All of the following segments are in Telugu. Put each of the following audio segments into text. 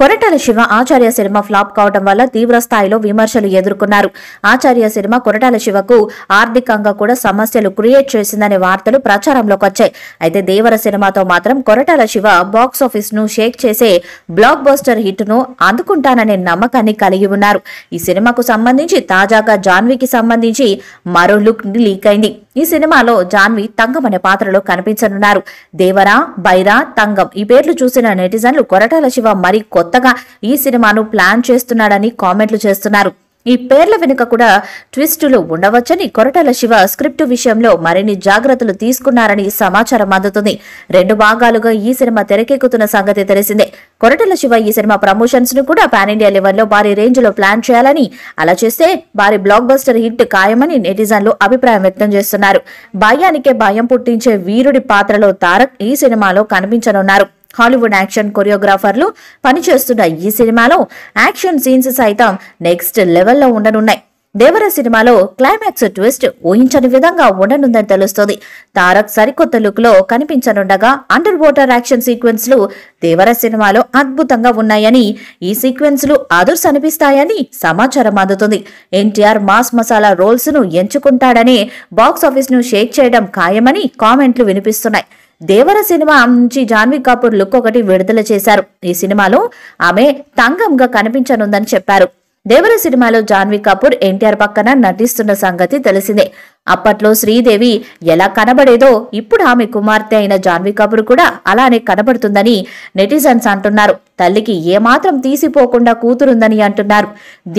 కొరటాల శివ ఆచార్య సినిమా ఫ్లాప్ కావడం వల్ల తీవ్ర స్థాయిలో విమర్శలు ఎదుర్కొన్నారు ఆచార్య సినిమా కొరటాల శివకు ఆర్థికంగా కూడా సమస్యలు క్రియేట్ చేసిందనే వార్తలు ప్రచారంలోకి వచ్చాయి అయితే దేవర సినిమాతో మాత్రం కొరటాల శివ బాక్స్ ను షేక్ చేసే బ్లాక్ బస్టర్ హిట్ ను అందుకుంటాననే నమ్మకాన్ని కలిగి ఉన్నారు ఈ సినిమాకు సంబంధించి తాజాగా జాన్వీకి సంబంధించి మరో లుక్ లీక్ అయింది ఈ సినిమాలో జాన్వి తంగం అనే పాత్రలో కనిపించనున్నారు దేవరా బైరా తంగం ఈ పేర్లు చూసిన నెటిజన్లు కొరటాల శివ మరి కొత్తగా ఈ సినిమాను ప్లాన్ చేస్తున్నాడని కామెంట్లు చేస్తున్నారు ఈ పేర్ల వెనుక కూడా ట్విస్టులు ఉండవచ్చని కొరటాల శివ స్క్రిప్ట్ విషయంలో మరిన్ని జాగ్రత్తలు తీసుకున్నారని సమాచారం అందుతుంది రెండు భాగాలుగా ఈ సినిమా తెరకెక్కుతున్న సంగతి తెలిసిందే కొరటాల శివ ఈ సినిమా ప్రమోషన్స్ ను కూడా పాన్ ఇండియా లెవెల్లో భారీ రేంజ్ లో ప్లాన్ చేయాలని అలా చేస్తే భారీ బ్లాక్ బస్టర్ హిట్ ఖాయమని నెటిజన్లు అభిప్రాయం వ్యక్తం చేస్తున్నారు భయానికే భయం పుట్టించే వీరుడి పాత్రలో తారక్ ఈ సినిమాలో కనిపించనున్నారు హాలీవుడ్ యాక్షన్ కొరియోగ్రాఫర్లు పనిచేస్తున్న ఈ సినిమాలో యాక్షన్ సీన్స్ సైతం నెక్స్ట్ లెవెల్లో ఉండనున్నాయి దేవర సినిమాలో క్లైమాక్స్ ట్విస్ట్ ఊహించని విధంగా ఉండనుందని తెలుస్తోంది తారక్ సరికొత్త లుక్ లో కనిపించనుండగా అండర్ వాటర్ యాక్షన్ సీక్వెన్స్లు దేవర సినిమాలో అద్భుతంగా ఉన్నాయని ఈ సీక్వెన్స్లు అదుర్స్ అనిపిస్తాయని సమాచారం అందుతుంది ఎన్టీఆర్ మాస్ మసాలా రోల్స్ ను ఎంచుకుంటాడని బాక్సాఫీస్ ను షేక్ చేయడం ఖాయమని కామెంట్లు వినిపిస్తున్నాయి దేవర సినిమా నుంచి జాన్వీ కపూర్ లుక్ ఒకటి విడుదల చేశారు ఈ సినిమాలో ఆమె తంగంగా కనిపించనుందని చెప్పారు దేవర సినిమాలో జాన్వీ కపూర్ ఎన్టీఆర్ పక్కన నటిస్తున్న సంగతి తెలిసిందే అప్పట్లో శ్రీదేవి ఎలా కనబడేదో ఇప్పుడు ఆమె కుమార్తె అయిన జాన్వీ కపూర్ కూడా అలానే కనబడుతుందని నెటిజన్స్ అంటున్నారు తల్లికి ఏమాత్రం తీసిపోకుండా కూతురుందని అంటున్నారు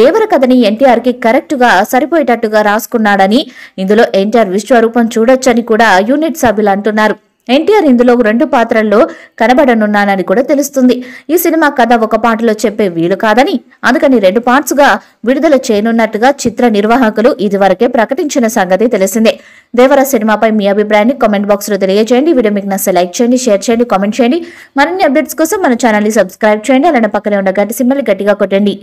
దేవర కథని ఎన్టీఆర్కి కరెక్ట్గా సరిపోయేటట్టుగా రాసుకున్నాడని ఇందులో ఎన్టీఆర్ విశ్వరూపం చూడొచ్చని కూడా యూనిట్ సభ్యులు అంటున్నారు ఎన్టీఆర్ ఇందులో రెండు పాత్రల్లో కనబడనున్నానని కూడా తెలుస్తుంది ఈ సినిమా కథ ఒక పాటలో చెప్పే వీలు కాదని అందుకని రెండు పార్ట్స్ గా విడుదల చేయనున్నట్టుగా చిత్ర నిర్వాహకులు ఇదివరకే ప్రకటించిన సంగతి తెలిసిందే దేవర సినిమాపై మీ అభిప్రాయాన్ని కామెంట్ బాక్స్ లో తెలియజేయండి వీడియో మీకు నచ్చే లైక్ చేయండి షేర్ చేయండి కామెంట్ చేయండి మరిన్ని అప్డేట్స్ కోసం మన ఛానల్ని సబ్స్క్రైబ్ చేయండి అలానే పక్కనే ఉన్న గట్టి సింబల్ గట్టిగా కొట్టండి